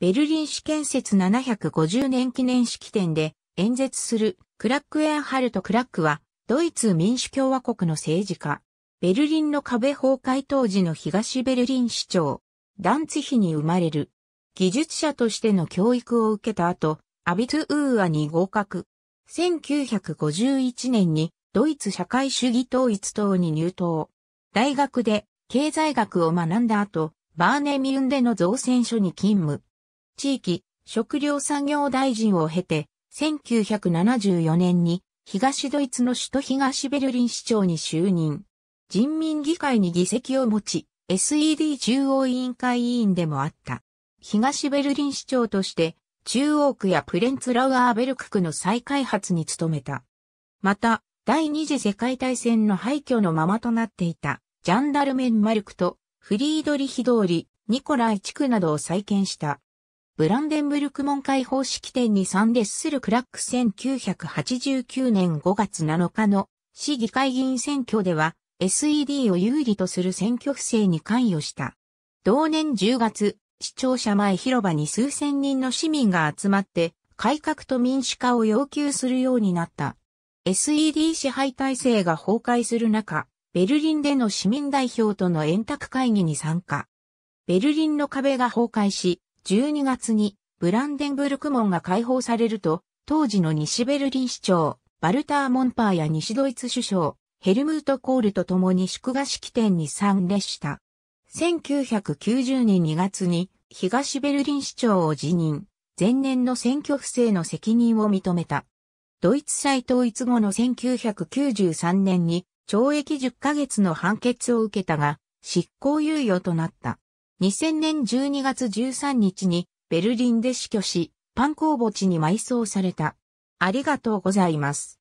ベルリン市建設750年記念式典で演説するクラック・エンハルト・クラックは、ドイツ民主共和国の政治家。ベルリンの壁崩壊当時の東ベルリン市長。ダンツヒに生まれる。技術者としての教育を受けた後、アビトゥーアに合格。1951年にドイツ社会主義統一党に入党。大学で経済学を学んだ後、バーネミュンでの造船所に勤務。地域、食料産業大臣を経て、1974年に東ドイツの首都東ベルリン市長に就任。人民議会に議席を持ち、SED 中央委員会委員でもあった。東ベルリン市長として、中央区やプレンツラウアーベルク区の再開発に努めた。また、第二次世界大戦の廃墟のままとなっていた、ジャンダルメンマルクと、フリードリヒ通り、ニコライ地区などを再建した。ブランデンブルク門開放式典に参列するクラック1989年5月7日の市議会議員選挙では SED を有利とする選挙不正に関与した。同年10月、市庁舎前広場に数千人の市民が集まって改革と民主化を要求するようになった。SED 支配体制が崩壊する中、ベルリンでの市民代表との円卓会議に参加。ベルリンの壁が崩壊し、12月にブランデンブルク門が解放されると、当時の西ベルリン市長、バルター・モンパーや西ドイツ首相、ヘルムート・コールと共に祝賀式典に参列した。1990年2月に東ベルリン市長を辞任、前年の選挙不正の責任を認めた。ドイツ再統一後の1993年に懲役10ヶ月の判決を受けたが、執行猶予となった。2000年12月13日にベルリンで死去し、パン工墓地に埋葬された。ありがとうございます。